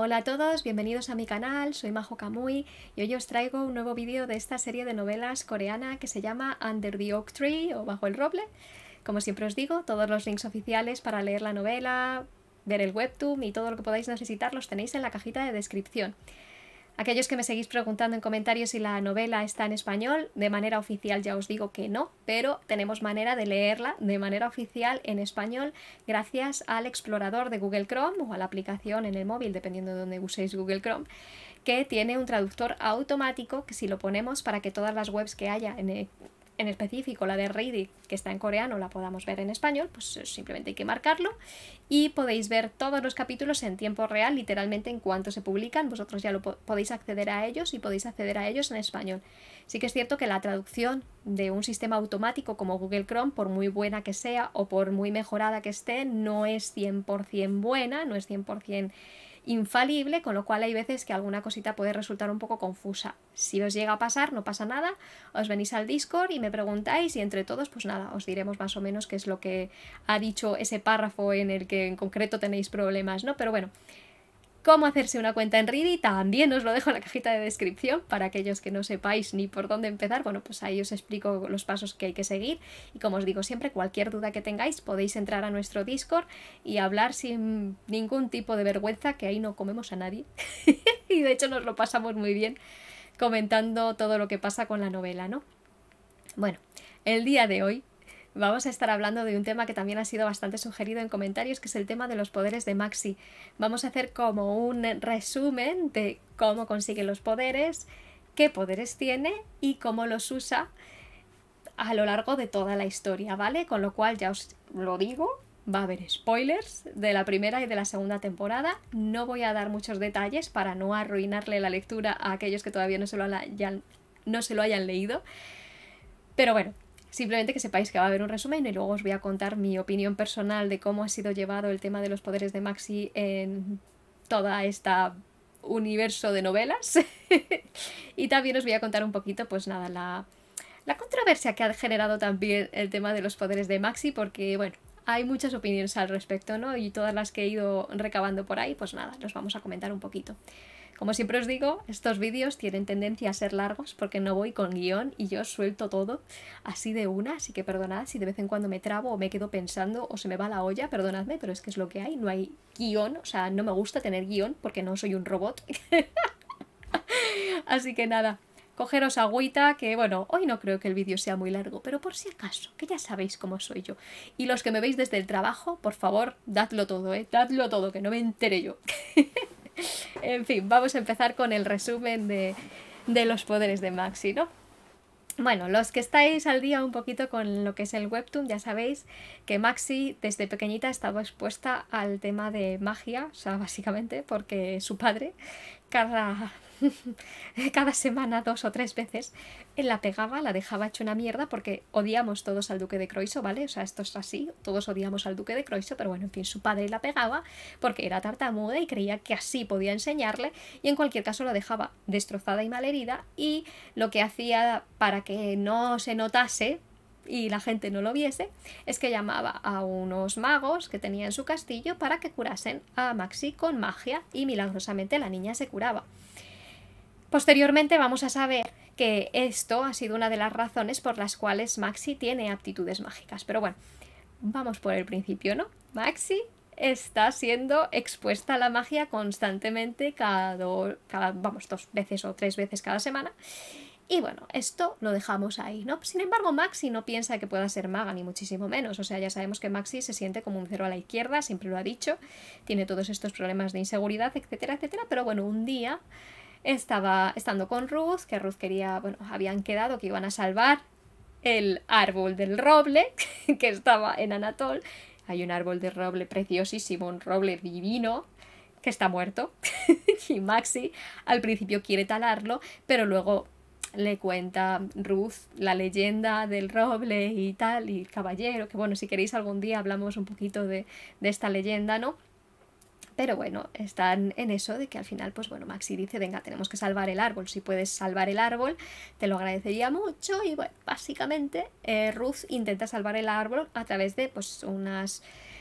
Hola a todos, bienvenidos a mi canal, soy Majo Kamui y hoy os traigo un nuevo vídeo de esta serie de novelas coreana que se llama Under the Oak Tree o Bajo el Roble. Como siempre os digo, todos los links oficiales para leer la novela, ver el webtoon y todo lo que podáis necesitar los tenéis en la cajita de descripción. Aquellos que me seguís preguntando en comentarios si la novela está en español, de manera oficial ya os digo que no, pero tenemos manera de leerla de manera oficial en español gracias al explorador de Google Chrome o a la aplicación en el móvil, dependiendo de donde uséis Google Chrome, que tiene un traductor automático que si lo ponemos para que todas las webs que haya en, el en específico la de Ready, que está en coreano, la podamos ver en español, pues eh, simplemente hay que marcarlo y podéis ver todos los capítulos en tiempo real, literalmente en cuanto se publican, vosotros ya lo podéis acceder a ellos y podéis acceder a ellos en español. Sí que es cierto que la traducción de un sistema automático como Google Chrome, por muy buena que sea o por muy mejorada que esté, no es 100% buena, no es 100% infalible, con lo cual hay veces que alguna cosita puede resultar un poco confusa. Si os llega a pasar, no pasa nada, os venís al Discord y me preguntáis y entre todos, pues nada, os diremos más o menos qué es lo que ha dicho ese párrafo en el que en concreto tenéis problemas, ¿no? Pero bueno, cómo hacerse una cuenta en Reedy? también os lo dejo en la cajita de descripción para aquellos que no sepáis ni por dónde empezar. Bueno, pues ahí os explico los pasos que hay que seguir. Y como os digo siempre, cualquier duda que tengáis podéis entrar a nuestro Discord y hablar sin ningún tipo de vergüenza, que ahí no comemos a nadie. y de hecho nos lo pasamos muy bien comentando todo lo que pasa con la novela, ¿no? Bueno, el día de hoy vamos a estar hablando de un tema que también ha sido bastante sugerido en comentarios, que es el tema de los poderes de Maxi. Vamos a hacer como un resumen de cómo consigue los poderes, qué poderes tiene y cómo los usa a lo largo de toda la historia, ¿vale? Con lo cual ya os lo digo, va a haber spoilers de la primera y de la segunda temporada. No voy a dar muchos detalles para no arruinarle la lectura a aquellos que todavía no se lo, hayan, no se lo hayan leído. Pero bueno, Simplemente que sepáis que va a haber un resumen y luego os voy a contar mi opinión personal de cómo ha sido llevado el tema de los poderes de Maxi en toda esta universo de novelas. y también os voy a contar un poquito, pues nada, la, la controversia que ha generado también el tema de los poderes de Maxi, porque bueno, hay muchas opiniones al respecto, ¿no? Y todas las que he ido recabando por ahí, pues nada, los vamos a comentar un poquito. Como siempre os digo, estos vídeos tienen tendencia a ser largos porque no voy con guión y yo suelto todo así de una, así que perdonad si de vez en cuando me trabo o me quedo pensando o se me va la olla, perdonadme, pero es que es lo que hay, no hay guión, o sea, no me gusta tener guión porque no soy un robot. así que nada, cogeros agüita, que bueno, hoy no creo que el vídeo sea muy largo, pero por si acaso, que ya sabéis cómo soy yo. Y los que me veis desde el trabajo, por favor, dadlo todo, ¿eh? Dadlo todo, que no me entere yo. en fin, vamos a empezar con el resumen de, los poderes de Maxi, ¿no? Bueno, los que estáis al día un poquito con lo que es el webtoon, ya sabéis que Maxi desde pequeñita estaba expuesta al tema de magia, o sea, básicamente porque su padre cada cada semana dos o tres veces, la pegaba, la dejaba hecha una mierda porque odiamos todos al duque de Croiso, ¿vale? O sea, esto es así, todos odiamos al duque de Croiso, pero bueno, en fin, su padre la pegaba porque era tartamuda y creía que así podía enseñarle y en cualquier caso la dejaba destrozada y malherida y lo que hacía para que no se notase y la gente no lo viese, es que llamaba a unos magos que tenía en su castillo para que curasen a Maxi con magia y milagrosamente la niña se curaba. Posteriormente vamos a saber que esto ha sido una de las razones por las cuales Maxi tiene aptitudes mágicas. Pero bueno, vamos por el principio, ¿no? Maxi está siendo expuesta a la magia constantemente cada, cada vamos, dos veces o tres veces cada semana. Y bueno, esto lo dejamos ahí, ¿no? Sin embargo, Maxi no piensa que pueda ser maga, ni muchísimo menos. O sea, ya sabemos que Maxi se siente como un cero a la izquierda, siempre lo ha dicho, tiene todos estos problemas de inseguridad, etcétera, etcétera. Pero bueno, un día estaba estando con Ruth, que Ruth quería, bueno, habían quedado que iban a salvar el árbol del roble que estaba en Anatol. Hay un árbol de roble preciosísimo, un roble divino que está muerto. y Maxi al principio quiere talarlo, pero luego le cuenta Ruth la leyenda del roble y tal, y caballero, que bueno, si queréis algún día hablamos un poquito de, de esta leyenda, ¿no? Pero bueno, están en eso de que al final, pues bueno, Maxi dice, venga, tenemos que salvar el árbol. Si puedes salvar el árbol, te lo agradecería mucho. Y bueno, básicamente eh, Ruth intenta salvar el árbol a través de pues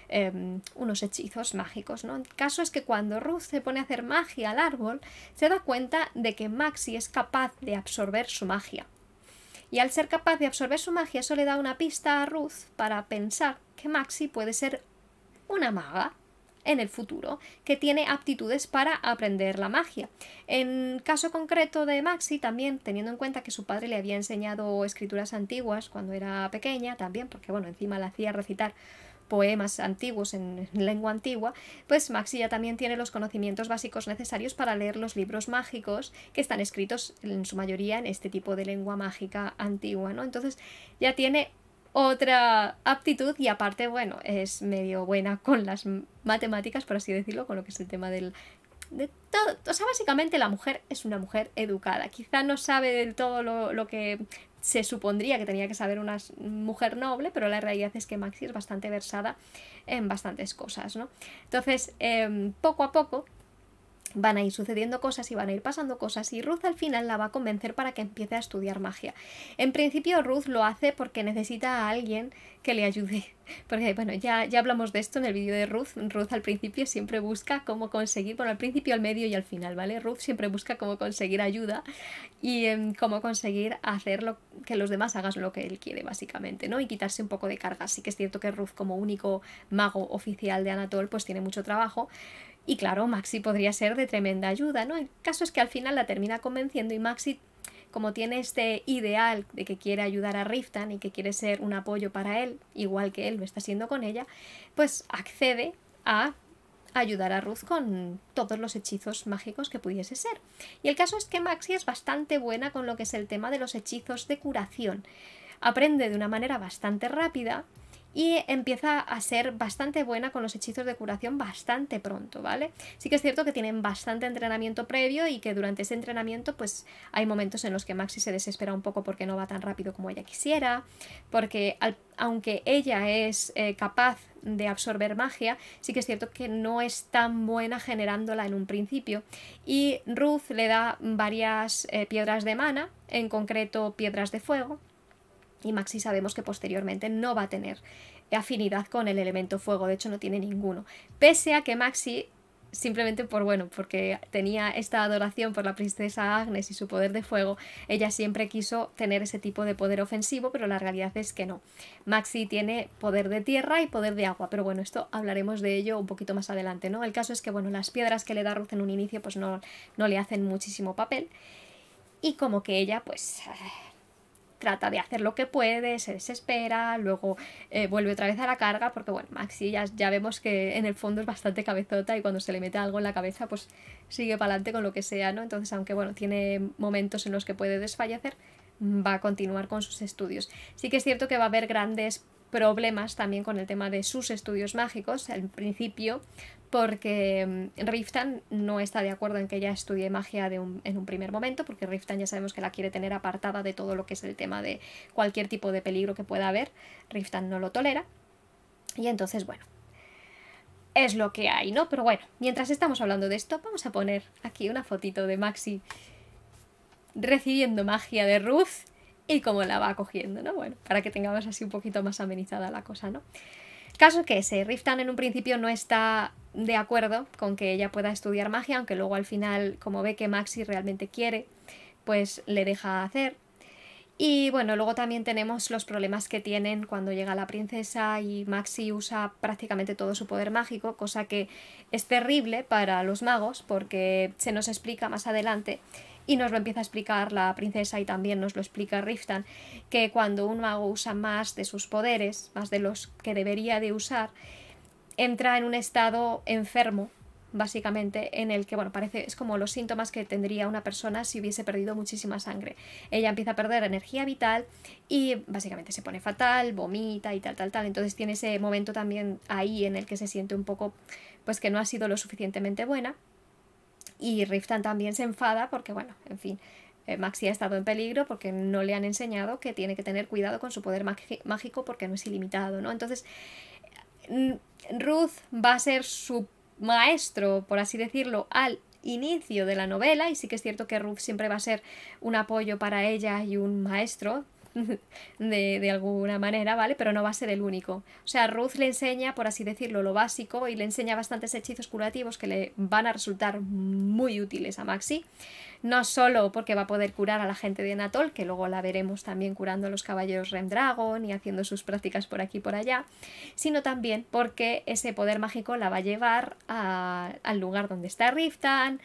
em, unos hechizos mágicos, ¿no? El caso es que cuando Ruth se pone a hacer magia al árbol, se da cuenta de que Maxi es capaz de absorber su magia. Y al ser capaz de absorber su magia, eso le da una pista a Ruth para pensar que Maxi puede ser una maga, en el futuro, que tiene aptitudes para aprender la magia. En caso concreto de Maxi, también teniendo en cuenta que su padre le había enseñado escrituras antiguas cuando era pequeña, también, porque bueno, encima la hacía recitar poemas antiguos en lengua antigua, pues Maxi ya también tiene los conocimientos básicos necesarios para leer los libros mágicos que están escritos en su mayoría en este tipo de lengua mágica antigua, ¿no? Entonces ya tiene otra aptitud y aparte, bueno, es medio buena con las matemáticas, por así decirlo, con lo que es el tema del... De todo. O sea, básicamente la mujer es una mujer educada. Quizá no sabe del todo lo, que se supondría que tenía que saber una mujer noble, pero la realidad es que Maxi es bastante versada en bastantes cosas, ¿no? Entonces, em, poco a poco van a ir sucediendo cosas y van a ir pasando cosas y Ruth al final la va a convencer para que empiece a estudiar magia. En principio Ruth lo hace porque necesita a alguien que le ayude. Porque bueno, ya, ya hablamos de esto en el vídeo de Ruth. Ruth al principio siempre busca cómo conseguir, bueno, al principio, al medio y al final, ¿vale? Ruth siempre busca cómo conseguir ayuda y em, cómo conseguir hacer lo, que los demás hagan lo que él quiere, básicamente, ¿no? Y quitarse un poco de carga. Sí que es cierto que Ruth como único mago oficial de Anatol pues tiene mucho trabajo y claro, Maxi podría ser de tremenda ayuda, ¿no? El caso es que al final la termina convenciendo y Maxi, como tiene este ideal de que quiere ayudar a Riftan y que quiere ser un apoyo para él, igual que él lo está siendo con ella, pues accede a ayudar a Ruth con todos los hechizos mágicos que pudiese ser. Y el caso es que Maxi es bastante buena con lo que es el tema de los hechizos de curación. Aprende de una manera bastante rápida y empieza a ser bastante buena con los hechizos de curación bastante pronto, ¿vale? Sí que es cierto que tienen bastante entrenamiento previo y que durante ese entrenamiento pues hay momentos en los que Maxi se desespera un poco porque no va tan rápido como ella quisiera, porque aunque ella es eh, capaz de absorber magia, sí que es cierto que no es tan buena generándola en un principio. Y Ruth le da varias eh, piedras de mana, en concreto piedras de fuego, y Maxi sabemos que posteriormente no va a tener afinidad con el elemento fuego, de hecho no tiene ninguno. Pese a que Maxi simplemente por bueno, porque tenía esta adoración por la princesa Agnes y su poder de fuego, ella siempre quiso tener ese tipo de poder ofensivo, pero la realidad es que no. Maxi tiene poder de tierra y poder de agua, pero bueno, esto hablaremos de ello un poquito más adelante, ¿no? El caso es que bueno, las piedras que le da Ruth en un inicio pues no, no le hacen muchísimo papel y como que ella pues trata de hacer lo que puede, se desespera, luego eh, vuelve otra vez a la carga, porque bueno, Maxi ya, ya, vemos que en el fondo es bastante cabezota y cuando se le mete algo en la cabeza, pues sigue para adelante con lo que sea, ¿no? Entonces, aunque bueno, tiene momentos en los que puede desfallecer, va a continuar con sus estudios. Sí que es cierto que va a haber grandes problemas también con el tema de sus estudios mágicos al principio porque mm, Riftan no está de acuerdo en que ella estudie magia de en un primer momento, porque Riftan ya sabemos que la quiere tener apartada de todo lo que es el tema de cualquier tipo de peligro que pueda haber. Riftan no lo tolera. Y entonces, bueno, es lo que hay, ¿no? Pero bueno, mientras estamos hablando de esto, vamos a poner aquí una fotito de Maxi recibiendo magia de Ruth y cómo la va cogiendo, ¿no? Bueno, para que tengamos así un poquito más amenizada la cosa, ¿no? Caso que ese, Riftan en un principio no está de acuerdo con que ella pueda estudiar magia, aunque luego al final, como ve que Maxi realmente quiere, pues le deja hacer. Y bueno, luego también tenemos los problemas que tienen cuando llega la princesa y Maxi usa prácticamente todo su poder mágico, cosa que es terrible para los magos porque se nos explica más adelante y nos lo empieza a explicar la princesa y también nos lo explica Riftan, que cuando un mago usa más de sus poderes, más de los que debería de usar, entra en un estado enfermo, básicamente, en el que, bueno, parece, es como los síntomas que tendría una persona si hubiese perdido muchísima sangre. Ella empieza a perder energía vital y básicamente se pone fatal, vomita y tal, tal, tal. Entonces tiene ese momento también ahí en el que se siente un poco, pues que no ha sido lo suficientemente buena. Y Riftan también se enfada porque, bueno, en fin, eh, Maxi ha estado en peligro porque no le han enseñado que tiene que tener cuidado con su poder mágico porque no es ilimitado, ¿no? Entonces, mm, Ruth va a ser su maestro, por así decirlo, al inicio de la novela y sí que es cierto que Ruth siempre va a ser un apoyo para ella y un maestro de, alguna manera, ¿vale? Pero no va a ser el único. O sea, Ruth le enseña, por así decirlo, lo básico y le enseña bastantes hechizos curativos que le van a resultar muy útiles a Maxi. No solo porque va a poder curar a la gente de Anatol, que luego la veremos también curando a los caballeros Remdragon y haciendo sus prácticas por aquí y por allá, sino también porque ese poder mágico la va a llevar al lugar donde está Riftan,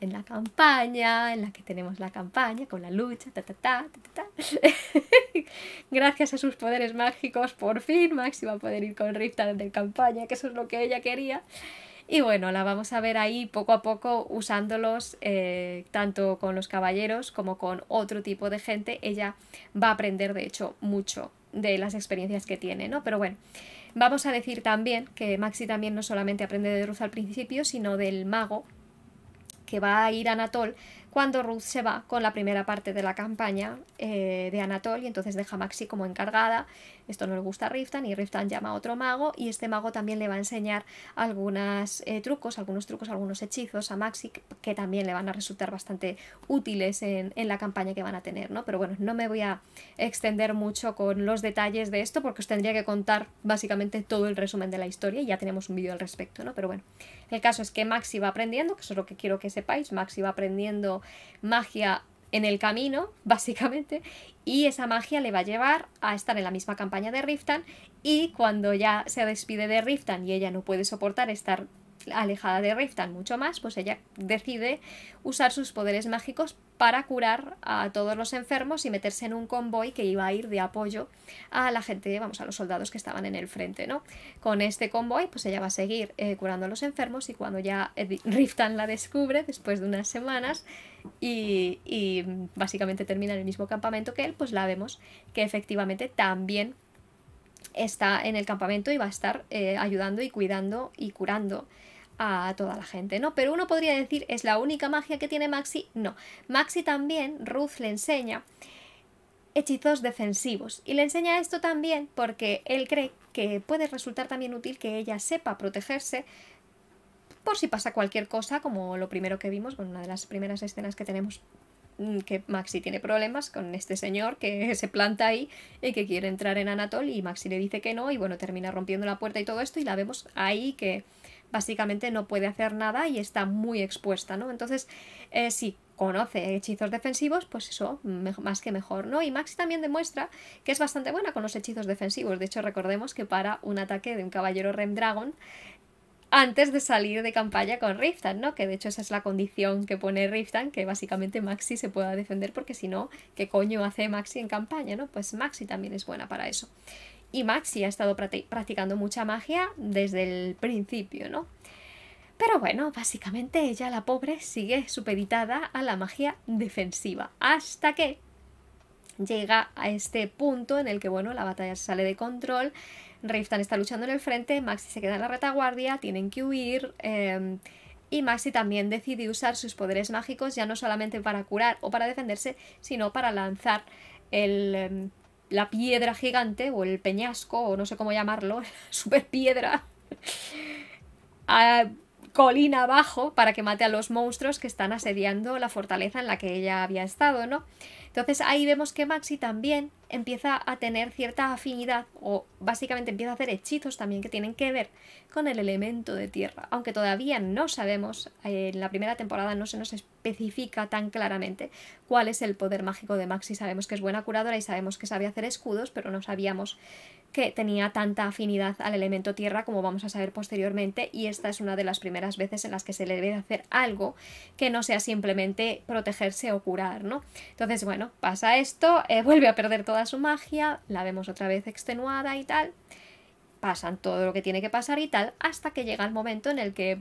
en la campaña, en la que tenemos la campaña, con la lucha, ta ta ta, ta, ta, Gracias a sus poderes mágicos, por fin Maxi va a poder ir con Rifta desde campaña, que eso es lo que ella quería. Y bueno, la vamos a ver ahí poco a poco usándolos eh, tanto con los caballeros como con otro tipo de gente. Ella va a aprender, de hecho, mucho de las experiencias que tiene, ¿no? Pero bueno, vamos a decir también que Maxi también no solamente aprende de Ruz al principio, sino del mago que va a ir Anatol cuando Ruth se va con la primera parte de la campaña eh, de Anatol y entonces deja a Maxi como encargada esto no le gusta a Riftan y Riftan llama a otro mago y este mago también le va a enseñar algunos eh, trucos, algunos trucos, algunos hechizos a Maxi que, también le van a resultar bastante útiles en, en la campaña que van a tener, ¿no? Pero bueno, no me voy a extender mucho con los detalles de esto porque os tendría que contar básicamente todo el resumen de la historia y ya tenemos un vídeo al respecto, ¿no? Pero bueno, el caso es que Maxi va aprendiendo, que eso es lo que quiero que sepáis, Maxi va aprendiendo magia en el camino, básicamente, y esa magia le va a llevar a estar en la misma campaña de Riftan y cuando ya se despide de Riftan y ella no puede soportar estar alejada de Riftan mucho más, pues ella decide usar sus poderes mágicos para curar a todos los enfermos y meterse en un convoy que iba a ir de apoyo a la gente, vamos, a los soldados que estaban en el frente, ¿no? Con este convoy, pues ella va a seguir eh, curando a los enfermos y cuando ya eh, Riftan la descubre, después de unas semanas, y, básicamente termina en el mismo campamento que él, pues la vemos que efectivamente también está en el campamento y va a estar eh, ayudando y cuidando y curando a toda la gente, ¿no? Pero uno podría decir, ¿es la única magia que tiene Maxi? No. Maxi también, Ruth le enseña hechizos defensivos y le enseña esto también porque él cree que puede resultar también útil que ella sepa protegerse por si pasa cualquier cosa, como lo primero que vimos, bueno, una de las primeras escenas que tenemos Mm, que Maxi tiene problemas con este señor que se planta ahí y que quiere entrar en Anatol y Maxi le dice que no y bueno, termina rompiendo la puerta y todo esto y la vemos ahí que básicamente no puede hacer nada y está muy expuesta, ¿no? Entonces, eh, si conoce hechizos defensivos, pues eso, más que mejor, ¿no? Y Maxi también demuestra que es bastante buena con los hechizos defensivos. De hecho, recordemos que para un ataque de un caballero Rem Dragon, antes de salir de campaña con Riftan, ¿no? Que de hecho esa es la condición que pone Riftan, que básicamente Maxi se pueda defender porque si no, ¿qué coño hace Maxi en campaña, no? Pues Maxi también es buena para eso. Y Maxi ha estado practicando mucha magia desde el principio, ¿no? Pero bueno, básicamente ella, la pobre, sigue supeditada a la magia defensiva, hasta que llega a este punto en el que, bueno, la batalla sale de control, Riftan está luchando en el frente, Maxi se queda en la retaguardia, tienen que huir. Em, y Maxi también decide usar sus poderes mágicos ya no solamente para curar o para defenderse, sino para lanzar em, la piedra gigante o el peñasco o no sé cómo llamarlo, super piedra, a colina abajo para que mate a los monstruos que están asediando la fortaleza en la que ella había estado, ¿no? Entonces ahí vemos que Maxi también empieza a tener cierta afinidad o básicamente empieza a hacer hechizos también que tienen que ver con el elemento de tierra, aunque todavía no sabemos, eh, en la primera temporada no se nos especifica tan claramente cuál es el poder mágico de Maxi, sabemos que es buena curadora y sabemos que sabe hacer escudos, pero no sabíamos que tenía tanta afinidad al elemento tierra como vamos a saber posteriormente y esta es una de las primeras veces en las que se le debe hacer algo que no sea simplemente protegerse o curar, ¿no? Entonces, bueno, pasa esto, eh, vuelve a perder toda su magia, la vemos otra vez extenuada y tal, pasan todo lo que tiene que pasar y tal, hasta que llega el momento en el que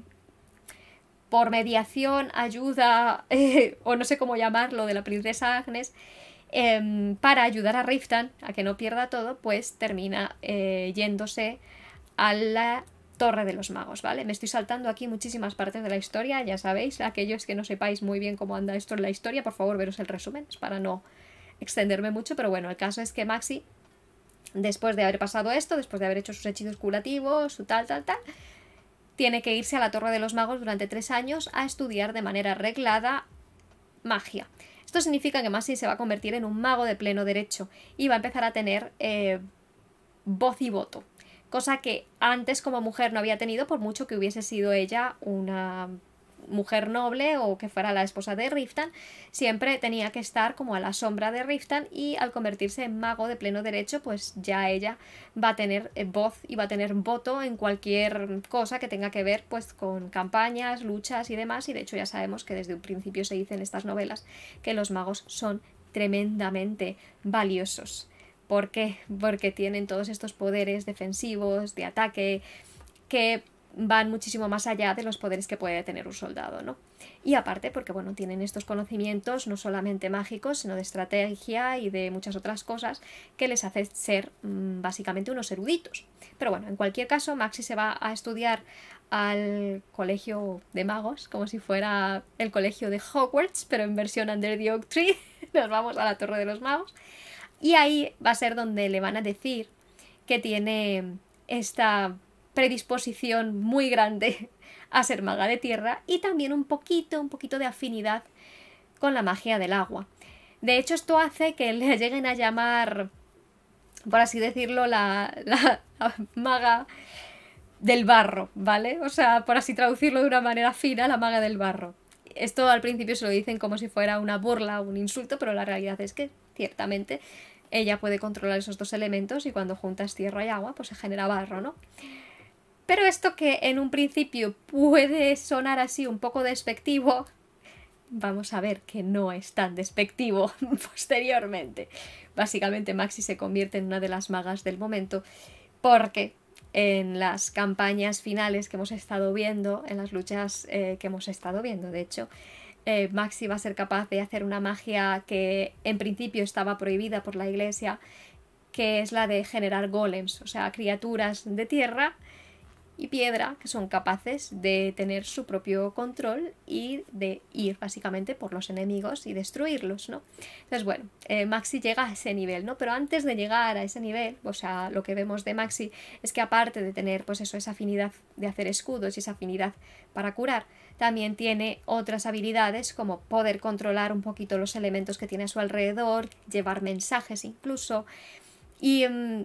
por mediación, ayuda, eh, o no sé cómo llamarlo, de la princesa Agnes, em, para ayudar a Riftan a que no pierda todo, pues termina eh, yéndose a la Torre de los Magos, ¿vale? Me estoy saltando aquí muchísimas partes de la historia, ya sabéis, aquellos que no sepáis muy bien cómo anda esto en la historia, por favor veros el resumen, para no extenderme mucho, pero bueno, el caso es que Maxi, después de haber pasado esto, después de haber hecho sus hechizos curativos, su tal, tal, tal, tiene que irse a la Torre de los Magos durante tres años a estudiar de manera reglada magia. Esto significa que Maxi se va a convertir en un mago de pleno derecho y va a empezar a tener eh, voz y voto cosa que antes como mujer no había tenido por mucho que hubiese sido ella una mujer noble o que fuera la esposa de Riftan, siempre tenía que estar como a la sombra de Riftan y al convertirse en mago de pleno derecho, pues ya ella va a tener eh, voz y va a tener voto en cualquier cosa que tenga que ver pues con campañas, luchas y demás, y de hecho ya sabemos que desde un principio se dice en estas novelas que los magos son tremendamente valiosos. ¿Por qué? Porque tienen todos estos poderes defensivos, de ataque, que van muchísimo más allá de los poderes que puede tener un soldado, ¿no? Y aparte, porque bueno, tienen estos conocimientos no solamente mágicos, sino de estrategia y de muchas otras cosas que les hace ser mm, básicamente unos eruditos. Pero bueno, en cualquier caso, Maxi se va a estudiar al colegio de magos, como si fuera el colegio de Hogwarts, pero en versión Under the Oak Tree. Nos vamos a la Torre de los Magos. Y ahí va a ser donde le van a decir que tiene esta predisposición muy grande a ser maga de tierra y también un poquito, un poquito de afinidad con la magia del agua. De hecho, esto hace que le lleguen a llamar, por así decirlo, la, la, maga del barro, ¿vale? O sea, por así traducirlo de una manera fina, la maga del barro. Esto al principio se lo dicen como si fuera una burla o un insulto, pero la realidad es que ciertamente, ella puede controlar esos dos elementos y cuando juntas tierra y agua, pues se genera barro, ¿no? Pero esto que en un principio puede sonar así un poco despectivo, vamos a ver que no es tan despectivo posteriormente. Básicamente Maxi se convierte en una de las magas del momento porque en las campañas finales que hemos estado viendo, en las luchas eh, que hemos estado viendo, de hecho, eh, Maxi va a ser capaz de hacer una magia que en principio estaba prohibida por la iglesia, que es la de generar golems, o sea, criaturas de tierra y piedra que son capaces de tener su propio control y de ir básicamente por los enemigos y destruirlos, ¿no? Entonces, bueno, eh, Maxi llega a ese nivel, ¿no? Pero antes de llegar a ese nivel, o sea, lo que vemos de Maxi es que aparte de tener, pues eso, esa afinidad de hacer escudos y esa afinidad para curar, también tiene otras habilidades como poder controlar un poquito los elementos que tiene a su alrededor, llevar mensajes incluso y mm,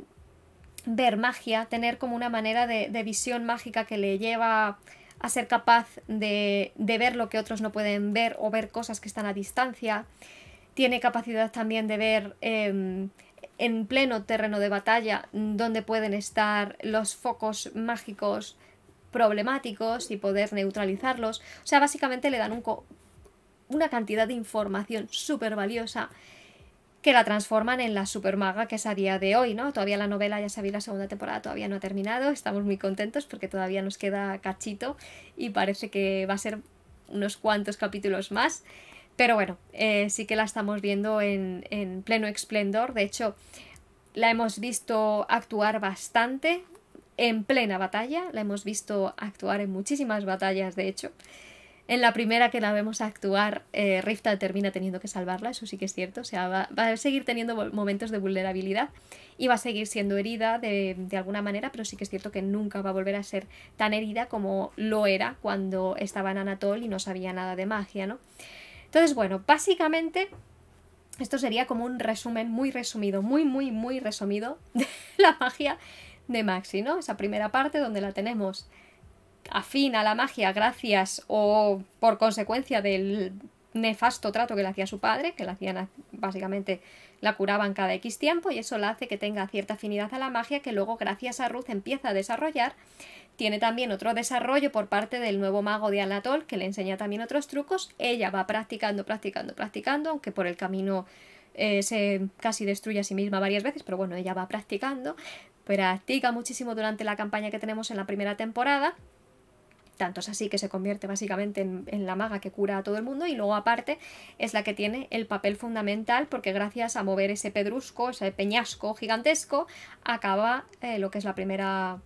ver magia, tener como una manera de, visión mágica que le lleva a ser capaz de, ver lo que otros no pueden ver o ver cosas que están a distancia. Tiene capacidad también de ver... Em, en pleno terreno de batalla mm, donde pueden estar los focos mágicos problemáticos y poder neutralizarlos. O sea, básicamente le dan una cantidad de información súper valiosa que la transforman en la supermaga que es a día de hoy, ¿no? Todavía la novela, ya sabéis, la segunda temporada todavía no ha terminado, estamos muy contentos porque todavía nos queda cachito y parece que va a ser unos cuantos capítulos más, pero bueno, eh, sí que la estamos viendo en, en pleno esplendor, de hecho la hemos visto actuar bastante, en plena batalla, la hemos visto actuar en muchísimas batallas de hecho. En la primera que la vemos actuar, eh, termina teniendo que salvarla, eso sí que es cierto, o sea, va, a seguir teniendo momentos de vulnerabilidad y va a seguir siendo herida de, de, alguna manera, pero sí que es cierto que nunca va a volver a ser tan herida como lo era cuando estaba en Anatol y no sabía nada de magia, ¿no? Entonces, bueno, básicamente esto sería como un resumen muy resumido, muy, muy, muy resumido de la magia de Maxi, ¿no? Esa primera parte donde la tenemos afín a la magia gracias o por consecuencia del nefasto trato que le hacía su padre, que la hacían básicamente la curaban cada X tiempo y eso la hace que tenga cierta afinidad a la magia que luego gracias a Ruth empieza a desarrollar. Tiene también otro desarrollo por parte del nuevo mago de Anatol que le enseña también otros trucos. Ella va practicando, practicando, practicando, aunque por el camino eh, se casi destruye a sí misma varias veces, pero bueno, ella va practicando practica muchísimo durante la campaña que tenemos en la primera temporada. Tanto es así que se convierte básicamente en, la maga que cura a todo el mundo y luego aparte es la que tiene el papel fundamental porque gracias a mover ese pedrusco, ese peñasco gigantesco, acaba eh, lo que es la primera,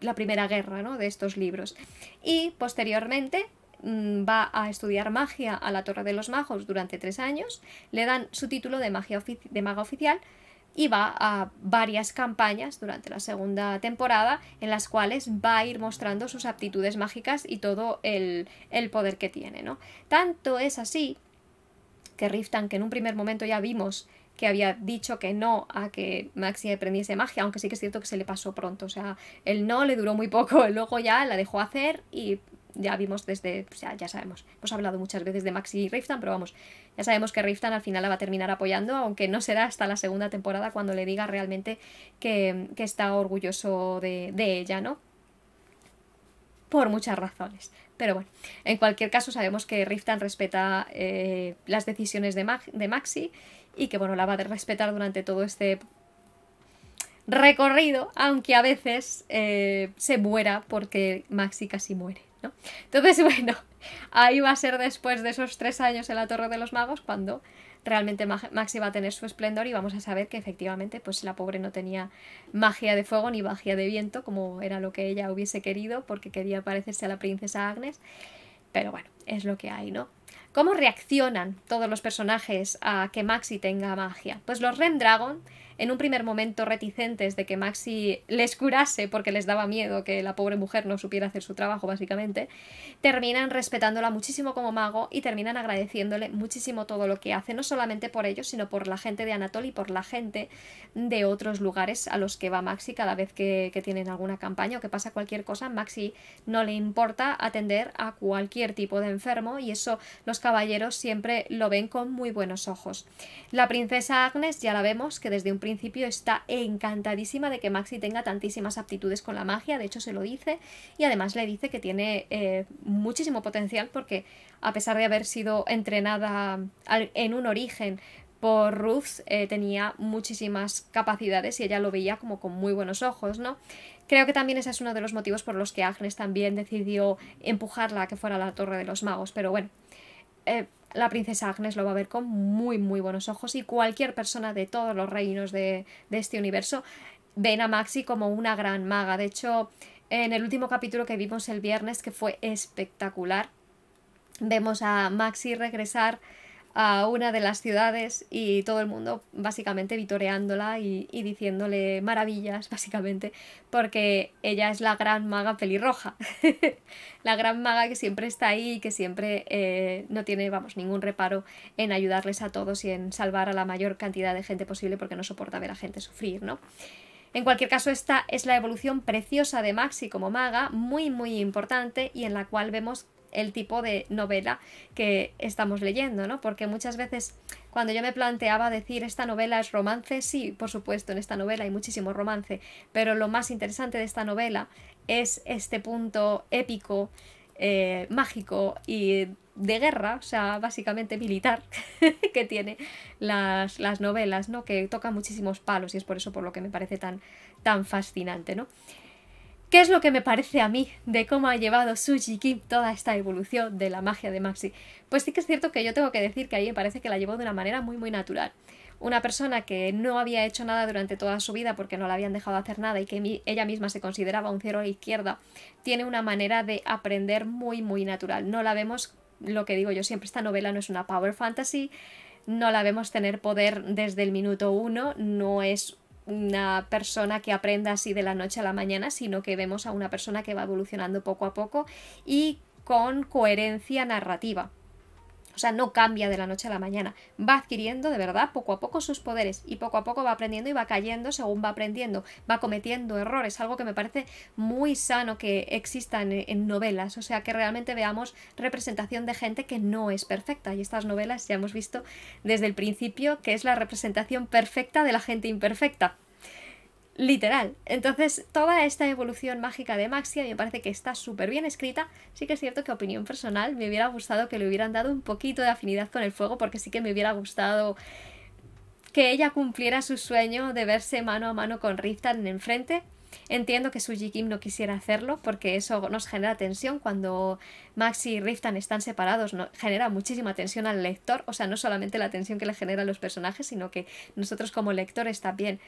la primera guerra ¿no? de estos libros. Y posteriormente mm, va a estudiar magia a la Torre de los Majos durante tres años, le dan su título de, magia de maga oficial, y va a varias campañas durante la segunda temporada en las cuales va a ir mostrando sus aptitudes mágicas y todo el, el poder que tiene, ¿no? Tanto es así que Riftan, que en un primer momento ya vimos que había dicho que no a que Maxi aprendiese magia, aunque sí que es cierto que se le pasó pronto, o sea, el no le duró muy poco, luego ya la dejó hacer y ya vimos desde, ya, ya, sabemos, hemos hablado muchas veces de Maxi y Riftan, pero vamos, ya sabemos que Riftan al final la va a terminar apoyando, aunque no será hasta la segunda temporada cuando le diga realmente que, está orgulloso de, ella, ¿no? por muchas razones. Pero bueno, en cualquier caso sabemos que Riftan respeta eh, las decisiones de, de, Maxi y que bueno, la va a respetar durante todo este recorrido, aunque a veces eh, se muera porque Maxi casi muere. Entonces, bueno, ahí va a ser después de esos tres años en la Torre de los Magos cuando realmente Maxi va a tener su esplendor y vamos a saber que efectivamente pues la pobre no tenía magia de fuego ni magia de viento como era lo que ella hubiese querido porque quería parecerse a la princesa Agnes pero bueno, es lo que hay, ¿no? ¿Cómo reaccionan todos los personajes a que Maxi tenga magia? Pues los Ren Dragon en un primer momento reticentes de que Maxi les curase porque les daba miedo que la pobre mujer no supiera hacer su trabajo, básicamente, terminan respetándola muchísimo como mago y terminan agradeciéndole muchísimo todo lo que hace, no solamente por ellos, sino por la gente de Anatol y por la gente de otros lugares a los que va Maxi cada vez que, tienen alguna campaña o que pasa cualquier cosa. Maxi no le importa atender a cualquier tipo de enfermo y eso los caballeros siempre lo ven con muy buenos ojos. La princesa Agnes ya la vemos que desde un principio está encantadísima de que Maxi tenga tantísimas aptitudes con la magia, de hecho se lo dice, y además le dice que tiene eh, muchísimo potencial porque a pesar de haber sido entrenada en un origen por Ruth, eh, tenía muchísimas capacidades y ella lo veía como con muy buenos ojos, ¿no? Creo que también ese es uno de los motivos por los que Agnes también decidió empujarla a que fuera a la Torre de los Magos, pero bueno. Eh, la princesa Agnes lo va a ver con muy, muy buenos ojos y cualquier persona de todos los reinos de, de este universo ven a Maxi como una gran maga. De hecho, en el último capítulo que vimos el viernes, que fue espectacular, vemos a Maxi regresar a una de las ciudades y todo el mundo básicamente vitoreándola y, y diciéndole maravillas, básicamente, porque ella es la gran maga pelirroja, la gran maga que siempre está ahí y que siempre eh, no tiene, vamos, ningún reparo en ayudarles a todos y en salvar a la mayor cantidad de gente posible porque no soporta ver a gente sufrir, ¿no? En cualquier caso, esta es la evolución preciosa de Maxi como maga, muy muy importante, y en la cual vemos el tipo de novela que estamos leyendo, ¿no? Porque muchas veces cuando yo me planteaba decir esta novela es romance, sí, por supuesto, en esta novela hay muchísimo romance, pero lo más interesante de esta novela es este punto épico, eh, mágico y de guerra, o sea, básicamente militar, que tiene las, novelas, ¿no? Que toca muchísimos palos y es por eso por lo que me parece tan, tan fascinante, ¿no? ¿Qué es lo que me parece a mí de cómo ha llevado Suji Kim toda esta evolución de la magia de Maxi? Pues sí que es cierto que yo tengo que decir que ahí me parece que la llevó de una manera muy muy natural. Una persona que no había hecho nada durante toda su vida porque no la habían dejado hacer nada y que ella misma se consideraba un cero a la izquierda, tiene una manera de aprender muy muy natural. No la vemos, lo que digo yo siempre, esta novela no es una power fantasy, no la vemos tener poder desde el minuto uno, no es una persona que aprenda así de la noche a la mañana, sino que vemos a una persona que va evolucionando poco a poco y con coherencia narrativa. O sea, no cambia de la noche a la mañana. Va adquiriendo de verdad poco a poco sus poderes y poco a poco va aprendiendo y va cayendo según va aprendiendo, va cometiendo errores, algo que me parece muy sano que existan e, en novelas, o sea, que realmente veamos representación de gente que no es perfecta. Y estas novelas ya hemos visto desde el principio que es la representación perfecta de la gente imperfecta. Literal. Entonces, toda esta evolución mágica de Maxia me parece que está súper bien escrita. Sí que es cierto que, opinión personal, me hubiera gustado que le hubieran dado un poquito de afinidad con el fuego, porque sí que me hubiera gustado que ella cumpliera su sueño de verse mano a mano con Riftan en enfrente. Entiendo que Suji Kim no quisiera hacerlo porque eso nos genera tensión cuando Maxi y Riftan están separados, ¿no? genera muchísima tensión al lector, o sea, no solamente la tensión que le generan los personajes, sino que nosotros como lectores también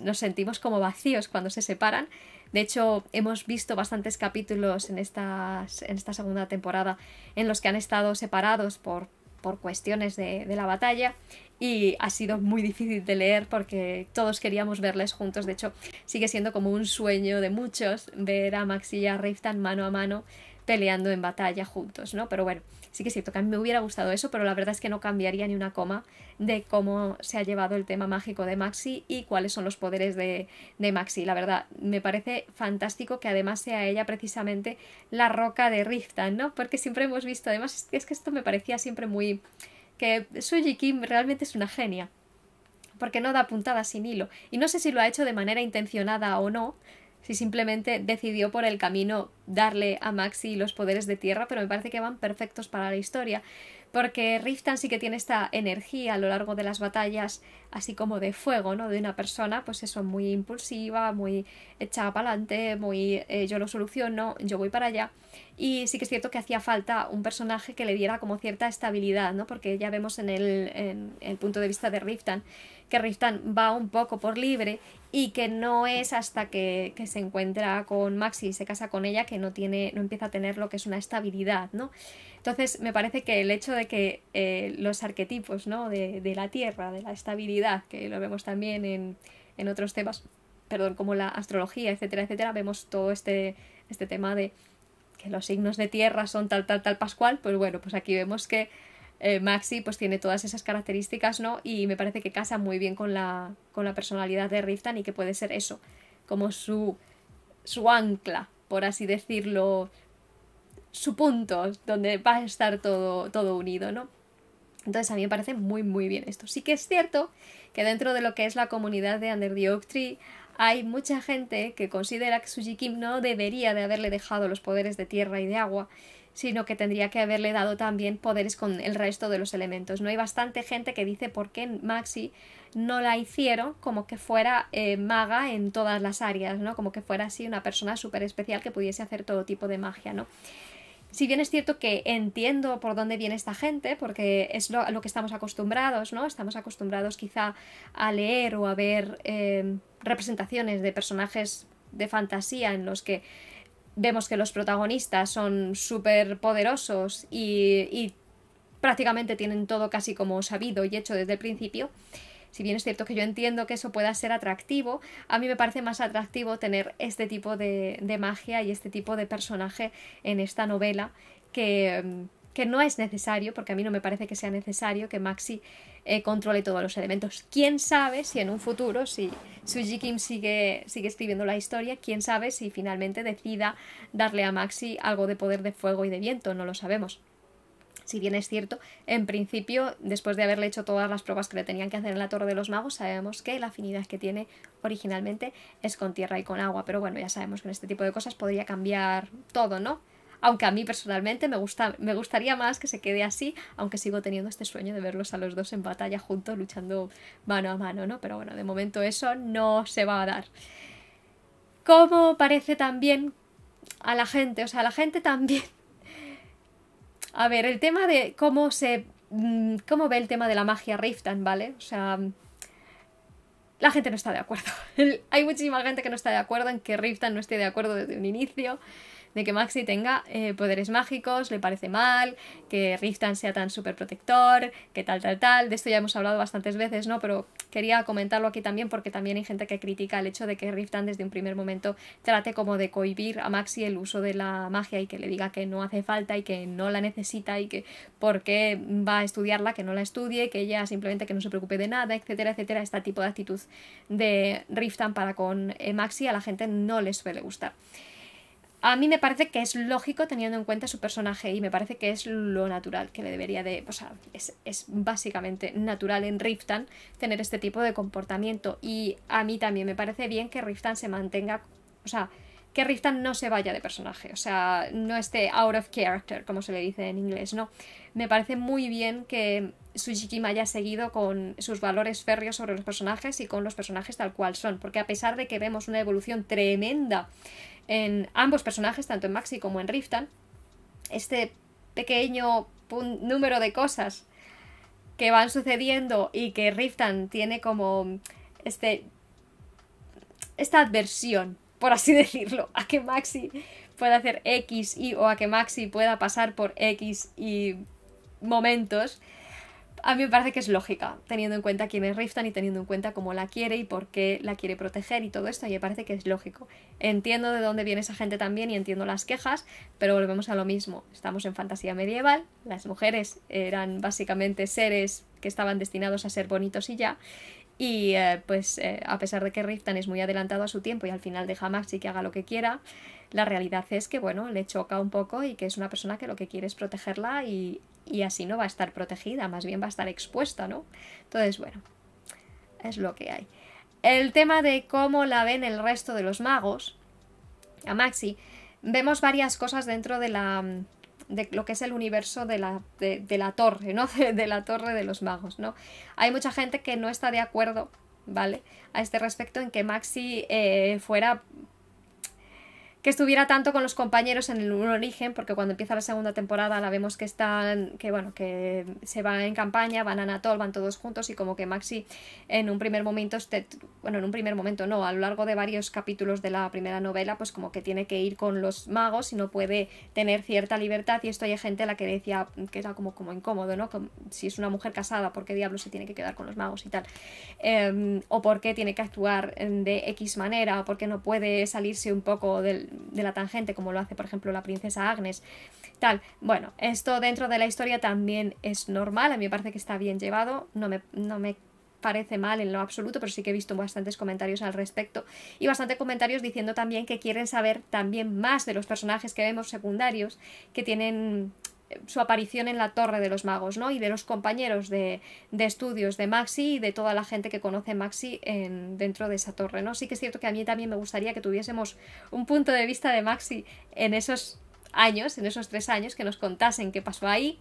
nos sentimos como vacíos cuando se separan. De hecho, hemos visto bastantes capítulos en, esta segunda temporada en los que han estado separados por, cuestiones de, la batalla y ha sido muy difícil de leer porque todos queríamos verles juntos. De hecho, sigue siendo como un sueño de muchos ver a Max y a Riftan mano a mano peleando en batalla juntos, ¿no? Pero bueno, sí que es cierto que a mí me hubiera gustado eso, pero la verdad es que no cambiaría ni una coma de cómo se ha llevado el tema mágico de Maxi y cuáles son los poderes de, Maxi. La verdad, me parece fantástico que además sea ella precisamente la roca de Riftan, ¿no? Porque siempre hemos visto, además es que esto me parecía siempre muy... que Suji Kim realmente es una genia porque no da puntadas sin hilo. Y no sé si lo ha hecho de manera intencionada o no, si simplemente decidió por el camino darle a Maxi los poderes de tierra, pero me parece que van perfectos para la historia, porque Riftan sí que tiene esta energía a lo largo de las batallas así como de fuego, ¿no? De una persona, pues eso, muy impulsiva, muy echada para adelante, muy eh, yo lo soluciono, yo voy para allá. Y sí que es cierto que hacía falta un personaje que le diera como cierta estabilidad, ¿no? Porque ya vemos en el, punto de vista de Riftan que Riftan va un poco por libre y que no es hasta que, se encuentra con Maxi y se casa con ella que no tiene, no empieza a tener lo que es una estabilidad, ¿no? Entonces me parece que el hecho de que eh, los arquetipos, ¿no? de la tierra, de la estabilidad, que lo vemos también en, otros temas, perdón, como la astrología, etcétera, etcétera, vemos todo este, este tema de que los signos de tierra son tal, tal, tal pascual, pues bueno, pues aquí vemos que eh, Maxi pues tiene todas esas características, ¿no? Y me parece que casa muy bien con la, con la personalidad de Riftan y que puede ser eso, como su, su ancla, por así decirlo, su punto donde va a estar todo, todo unido, ¿no? Entonces a mí me parece muy muy bien esto. Sí que es cierto que dentro de lo que es la comunidad de Under the Oak Tree hay mucha gente que considera que Suji Kim no debería de haberle dejado los poderes de tierra y de agua, sino que tendría que haberle dado también poderes con el resto de los elementos. No hay bastante gente que dice por qué Maxi no la hicieron como que fuera eh, maga en todas las áreas, ¿no? Como que fuera así una persona súper especial que pudiese hacer todo tipo de magia, ¿no? si bien es cierto que entiendo por dónde viene esta gente, porque es lo, a lo que estamos acostumbrados, ¿no? Estamos acostumbrados quizá a leer o a ver em, representaciones de personajes de fantasía en los que vemos que los protagonistas son súper poderosos y prácticamente tienen todo casi como sabido y hecho desde el principio. Si bien es cierto que yo entiendo que eso pueda ser atractivo, a mí me parece más atractivo tener este tipo de, magia y este tipo de personaje en esta novela mm, que no es necesario, porque a mí no me parece que sea necesario que Maxi eh, controle todos los elementos. Quién sabe si en un futuro, si Suji Kim sigue, sigue escribiendo la historia, quién sabe si finalmente decida darle a Maxi algo de poder de fuego y de viento, no lo sabemos si bien es cierto, en principio, después de haberle hecho todas las pruebas que le tenían que hacer en la Torre de los Magos, sabemos que la afinidad que tiene originalmente es con tierra y con agua, pero bueno, ya sabemos que en este tipo de cosas podría cambiar todo, ¿no? Aunque a mí personalmente me, gusta, me gustaría más que se quede así, aunque sigo teniendo este sueño de verlos a los dos en batalla juntos, luchando mano a mano, ¿no? Pero bueno, de momento eso no se va a dar. ¿Cómo parece también a la gente, o sea, a la gente también a ver, el tema de cómo se. Mm, cómo ve el tema de la magia Riftan, ¿vale? O sea. La gente no está de acuerdo. Hay muchísima gente que no está de acuerdo en que Riftan no esté de acuerdo desde un inicio de que Maxi tenga eh, poderes mágicos, le parece mal, que Riftan sea tan súper protector, que tal, tal, tal. De esto ya hemos hablado bastantes veces, ¿no? Pero quería comentarlo aquí también porque también hay gente que critica el hecho de que Riftan desde un primer momento trate como de cohibir a Maxi el uso de la magia y que le diga que no hace falta y que no la necesita y que por qué va a estudiarla, que no la estudie, que ella simplemente que no se preocupe de nada, etcétera, etcétera. Este tipo de actitud de Riftan para con eh, Maxi a la gente no le suele gustar a mí me parece que es lógico teniendo en cuenta su personaje y me parece que es lo natural que le debería de... O sea, es, básicamente natural en Riftan tener este tipo de comportamiento y a mí también me parece bien que Riftan se mantenga... O sea, que Riftan no se vaya de personaje, o sea, no esté out of character, como se le dice en inglés, no. Me parece muy bien que Sushikima haya seguido con sus valores férreos sobre los personajes y con los personajes tal cual son, porque a pesar de que vemos una evolución tremenda en ambos personajes, tanto en Maxi como en Riftan, este pequeño número de cosas que van sucediendo y que Riftan tiene como este esta adversión, por así decirlo, a que Maxi pueda hacer X y o a que Maxi pueda pasar por X y momentos, a mí me parece que es lógica, teniendo en cuenta quién es Riftan y teniendo en cuenta cómo la quiere y por qué la quiere proteger y todo esto, y me parece que es lógico. Entiendo de dónde viene esa gente también y entiendo las quejas, pero volvemos a lo mismo. Estamos en fantasía medieval, las mujeres eran básicamente seres que estaban destinados a ser bonitos y ya. Y eh, pues eh, a pesar de que Riftan es muy adelantado a su tiempo y al final deja a Maxi que haga lo que quiera, la realidad es que, bueno, le choca un poco y que es una persona que lo que quiere es protegerla y, así no va a estar protegida, más bien va a estar expuesta, ¿no? Entonces, bueno, es lo que hay. El tema de cómo la ven el resto de los magos, a Maxi, vemos varias cosas dentro de la mm, de lo que es el universo de la, de, la torre, ¿no? De, la torre de los magos, ¿no? Hay mucha gente que no está de acuerdo, ¿vale? A este respecto en que Maxi eh, fuera que estuviera tanto con los compañeros en el origen, porque cuando empieza la segunda temporada la vemos que están, que bueno, que se van en campaña, van a Anatol, van todos juntos y como que Maxi en un primer momento, este, bueno, en un primer momento no, a lo largo de varios capítulos de la primera novela, pues como que tiene que ir con los magos y no puede tener cierta libertad y esto hay gente a la que decía que era como, como incómodo, ¿no? si es una mujer casada, ¿por qué diablos se tiene que quedar con los magos y tal? Em, o por qué tiene que actuar de X manera, o por qué no puede salirse un poco del de la tangente, como lo hace, por ejemplo, la princesa Agnes. Tal, bueno, esto dentro de la historia también es normal, a mí me parece que está bien llevado, no me, no me parece mal en lo absoluto, pero sí que he visto bastantes comentarios al respecto y bastantes comentarios diciendo también que quieren saber también más de los personajes que vemos secundarios que tienen su aparición en la Torre de los Magos, ¿no? Y de los compañeros de, estudios de Maxi y de toda la gente que conoce Maxi en, dentro de esa torre, ¿no? Sí que es cierto que a mí también me gustaría que tuviésemos un punto de vista de Maxi en esos años, en esos tres años, que nos contasen qué pasó ahí.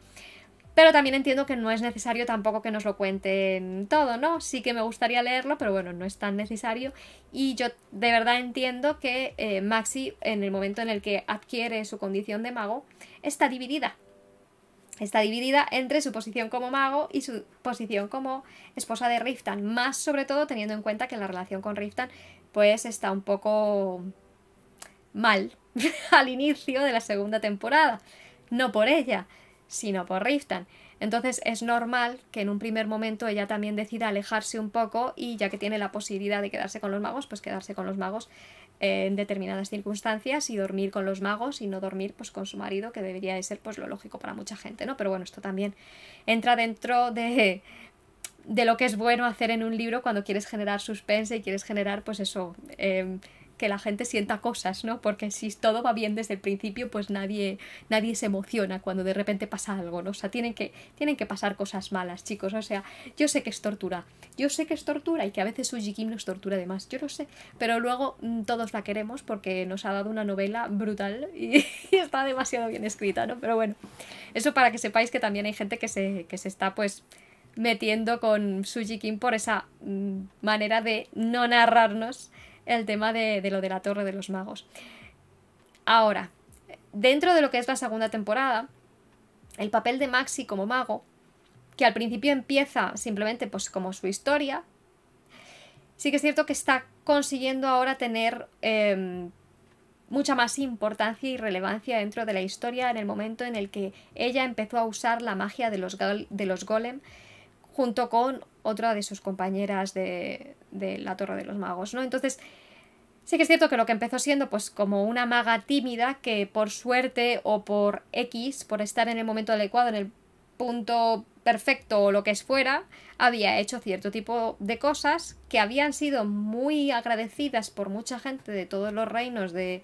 Pero también entiendo que no es necesario tampoco que nos lo cuenten todo, ¿no? Sí que me gustaría leerlo, pero bueno, no es tan necesario. Y yo de verdad entiendo que eh, Maxi, en el momento en el que adquiere su condición de mago, está dividida Está dividida entre su posición como mago y su posición como esposa de Riftan, más sobre todo teniendo en cuenta que la relación con Riftan pues está un poco mal al inicio de la segunda temporada, no por ella, sino por Riftan. Entonces es normal que en un primer momento ella también decida alejarse un poco y ya que tiene la posibilidad de quedarse con los magos, pues quedarse con los magos en determinadas circunstancias y dormir con los magos y no dormir pues con su marido, que debería de ser pues lo lógico para mucha gente, ¿no? Pero bueno, esto también entra dentro de, de lo que es bueno hacer en un libro cuando quieres generar suspense y quieres generar pues eso, em, que la gente sienta cosas, ¿no? Porque si todo va bien desde el principio, pues nadie, nadie se emociona cuando de repente pasa algo, ¿no? O sea, tienen que, tienen que pasar cosas malas, chicos. O sea, yo sé que es tortura. Yo sé que es tortura y que a veces Sujikim Kim nos tortura más. Yo lo sé. Pero luego mm, todos la queremos porque nos ha dado una novela brutal y, está demasiado bien escrita, ¿no? Pero bueno, eso para que sepáis que también hay gente que se, que se está, pues metiendo con Suji Kim por esa mm, manera de no narrarnos el tema de, lo de la Torre de los Magos. Ahora, dentro de lo que es la segunda temporada, el papel de Maxi como mago, que al principio empieza simplemente pues como su historia, sí que es cierto que está consiguiendo ahora tener em, mucha más importancia y relevancia dentro de la historia en el momento en el que ella empezó a usar la magia de los, de los golem junto con otra de sus compañeras de, la Torre de los Magos, ¿no? Entonces, sí que es cierto que lo que empezó siendo pues como una maga tímida que por suerte o por X, por estar en el momento adecuado, en el punto perfecto o lo que es fuera, había hecho cierto tipo de cosas que habían sido muy agradecidas por mucha gente de todos los reinos de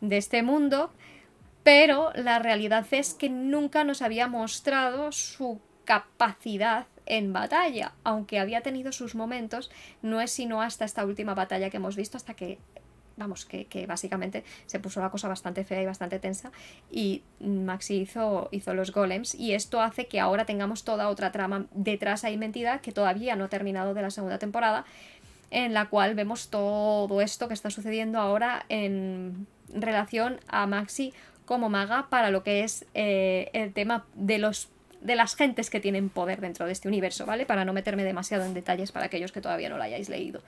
este mundo, pero la realidad es que nunca nos había mostrado su capacidad en batalla, aunque había tenido sus momentos, no es sino hasta esta última batalla que hemos visto, hasta que vamos, que, básicamente se puso la cosa bastante fea y bastante tensa y Maxi hizo, hizo los golems y esto hace que ahora tengamos toda otra trama detrás ahí mentida que todavía no ha terminado de la segunda temporada en la cual vemos todo esto que está sucediendo ahora en relación a Maxi como maga para lo que es eh, el tema de los de las gentes que tienen poder dentro de este universo, ¿vale? Para no meterme demasiado en detalles para aquellos que todavía no lo hayáis leído.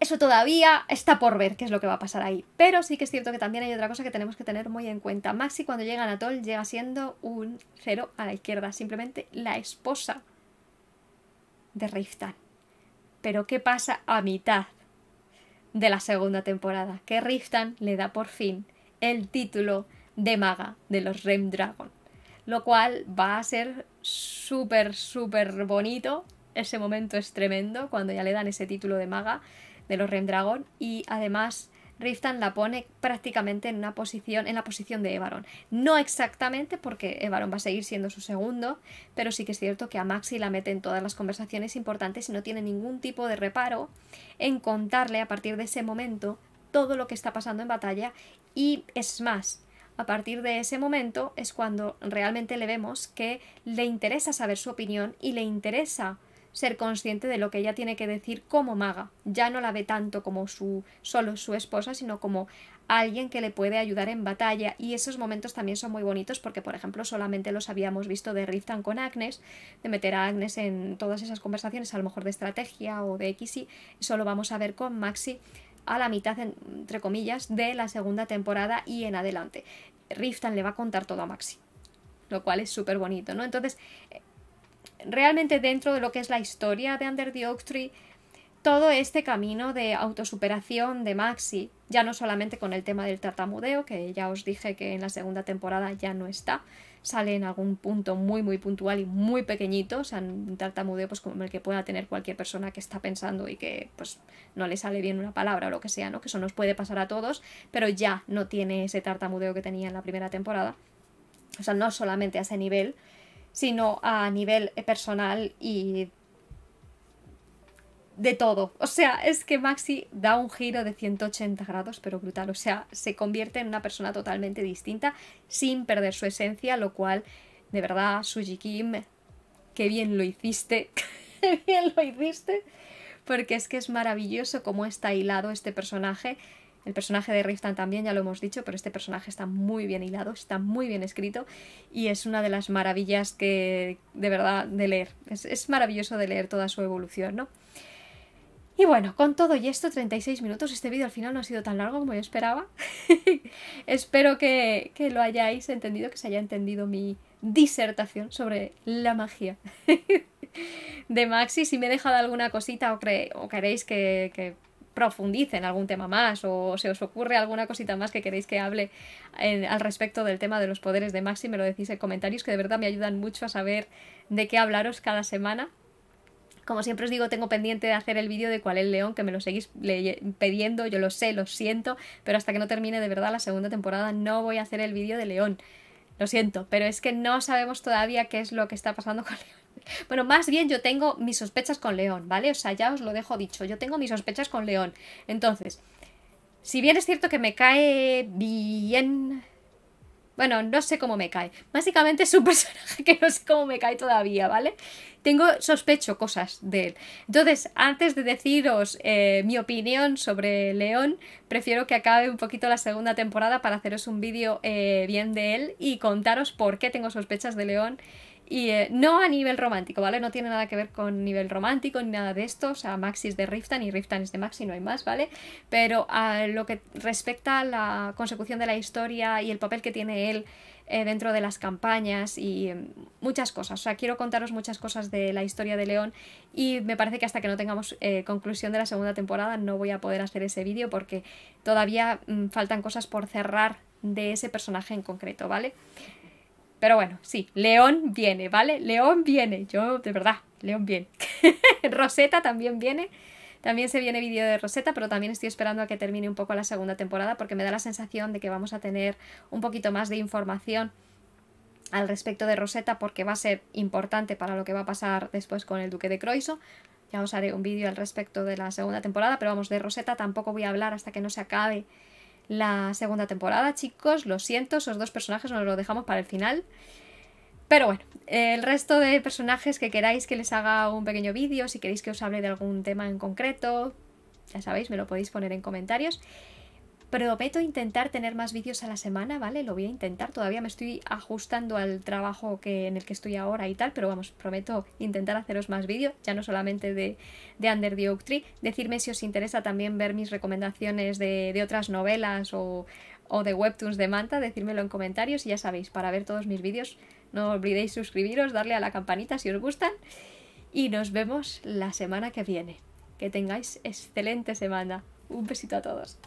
Eso todavía está por ver qué es lo que va a pasar ahí. Pero sí que es cierto que también hay otra cosa que tenemos que tener muy en cuenta. Maxi cuando llega a Anatol llega siendo un cero a la izquierda, simplemente la esposa de Riftan. Pero ¿qué pasa a mitad de la segunda temporada? Que Riftan le da por fin el título de maga de los Rem Dragon lo cual va a ser súper, súper bonito. Ese momento es tremendo cuando ya le dan ese título de maga de los Dragon. y además Riftan la pone prácticamente en una posición en la posición de Evaron. No exactamente porque Evaron va a seguir siendo su segundo, pero sí que es cierto que a Maxi la mete en todas las conversaciones importantes y no tiene ningún tipo de reparo en contarle a partir de ese momento todo lo que está pasando en batalla y es más, a partir de ese momento es cuando realmente le vemos que le interesa saber su opinión y le interesa ser consciente de lo que ella tiene que decir como maga. Ya no la ve tanto como su solo su esposa, sino como alguien que le puede ayudar en batalla y esos momentos también son muy bonitos porque por ejemplo solamente los habíamos visto de Riftan con Agnes, de meter a Agnes en todas esas conversaciones a lo mejor de estrategia o de X y solo vamos a ver con Maxi a la mitad, entre comillas, de la segunda temporada y en adelante. Riftan le va a contar todo a Maxi, lo cual es súper bonito, ¿no? Entonces, eh, realmente dentro de lo que es la historia de Under the Oak Tree, todo este camino de autosuperación de Maxi, ya no solamente con el tema del tartamudeo, que ya os dije que en la segunda temporada ya no está, sale en algún punto muy muy puntual y muy pequeñito, o sea, un tartamudeo pues como el que pueda tener cualquier persona que está pensando y que pues no le sale bien una palabra o lo que sea, ¿no? Que eso nos puede pasar a todos, pero ya no tiene ese tartamudeo que tenía en la primera temporada. O sea, no solamente a ese nivel, sino a nivel personal y de todo. O sea, es que Maxi da un giro de 180 grados, pero brutal. O sea, se convierte en una persona totalmente distinta sin perder su esencia, lo cual, de verdad, Suji Kim, qué bien lo hiciste. qué bien lo hiciste. Porque es que es maravilloso cómo está hilado este personaje. El personaje de Riftan también, ya lo hemos dicho, pero este personaje está muy bien hilado, está muy bien escrito y es una de las maravillas que, de verdad, de leer. Es, es maravilloso de leer toda su evolución, ¿no? Y bueno, con todo y esto, 36 minutos, este vídeo al final no ha sido tan largo como yo esperaba. Espero que, lo hayáis entendido, que se haya entendido mi disertación sobre la magia de Maxi. Si me he dejado alguna cosita o, queréis que, profundice en algún tema más o se os ocurre alguna cosita más que queréis que hable eh, al respecto del tema de los poderes de Maxi, me lo decís en comentarios que de verdad me ayudan mucho a saber de qué hablaros cada semana. Como siempre os digo, tengo pendiente de hacer el vídeo de cuál es el león, que me lo seguís pidiendo, yo lo sé, lo siento, pero hasta que no termine de verdad la segunda temporada no voy a hacer el vídeo de león. Lo siento, pero es que no sabemos todavía qué es lo que está pasando con León. Bueno, más bien yo tengo mis sospechas con León, ¿vale? O sea, ya os lo dejo dicho, yo tengo mis sospechas con León. Entonces, si bien es cierto que me cae bien bueno, no sé cómo me cae. Básicamente es un personaje que no sé cómo me cae todavía, ¿vale? Tengo sospecho cosas de él. Entonces, antes de deciros eh, mi opinión sobre León, prefiero que acabe un poquito la segunda temporada para haceros un vídeo eh, bien de él y contaros por qué tengo sospechas de León y eh, no a nivel romántico, ¿vale? No tiene nada que ver con nivel romántico ni nada de esto. O sea, Maxi es de Riftan y Riftan es de Maxi, no hay más, ¿vale? Pero a lo que respecta a la consecución de la historia y el papel que tiene él eh, dentro de las campañas y eh, muchas cosas. O sea, quiero contaros muchas cosas de la historia de León y me parece que hasta que no tengamos conclusión de la segunda temporada no voy a poder hacer ese vídeo porque todavía mm, faltan cosas por cerrar de ese personaje en concreto, ¿vale? Pero bueno, sí, León viene, ¿vale? León viene, yo de verdad, León viene. Rosetta también viene. También se viene vídeo de Rosetta, pero también estoy esperando a que termine un poco la segunda temporada porque me da la sensación de que vamos a tener un poquito más de información al respecto de Rosetta porque va a ser importante para lo que va a pasar después con el Duque de Croiso. Ya os haré un vídeo al respecto de la segunda temporada, pero vamos, de Rosetta tampoco voy a hablar hasta que no se acabe la segunda temporada, chicos. Lo siento, esos dos personajes nos los dejamos para el final. Pero bueno, el resto de personajes que queráis que les haga un pequeño vídeo, si queréis que os hable de algún tema en concreto, ya sabéis, me lo podéis poner en comentarios. Prometo intentar tener más vídeos a la semana, ¿vale? Lo voy a intentar, todavía me estoy ajustando al trabajo que, en el que estoy ahora y tal, pero vamos, prometo intentar haceros más vídeos, ya no solamente de, de Under the Oak Tree. Decirme si os interesa también ver mis recomendaciones de, otras novelas o, o de webtoons de Manta, decírmelo en comentarios y ya sabéis, para ver todos mis vídeos no olvidéis suscribiros, darle a la campanita si os gustan y nos vemos la semana que viene. Que tengáis excelente semana. Un besito a todos.